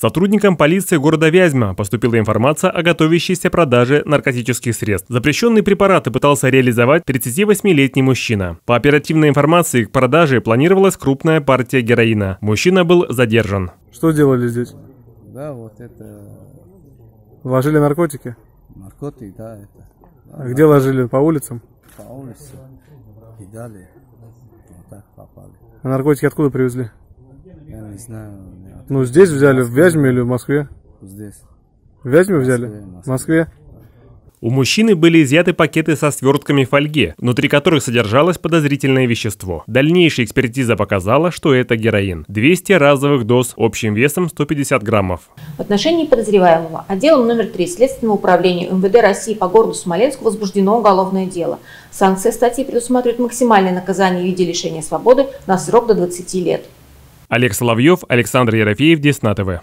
Сотрудникам полиции города Вязьма поступила информация о готовящейся продаже наркотических средств. Запрещенные препараты пытался реализовать 38-летний мужчина. По оперативной информации к продаже планировалась крупная партия героина. Мужчина был задержан. Что делали здесь? Да, вот это... Ложили наркотики? Наркотики, да, это... А где ложили? По улицам? По улице. Кидали. Вот так попали. А наркотики откуда привезли? знаю. Ну, здесь взяли, в Вязьме или в Москве? Здесь. В Вязьме взяли? В Москве. У мужчины были изъяты пакеты со свертками фольги, внутри которых содержалось подозрительное вещество. Дальнейшая экспертиза показала, что это героин. 200 разовых доз общим весом 150 граммов. В отношении подозреваемого отделом а номер 3 Следственного управления МВД России по городу Смоленск возбуждено уголовное дело. Санкция статьи предусматривает максимальное наказание в виде лишения свободы на срок до 20 лет. Олег Соловьев, Александр Ерофеев, Десна ТВ.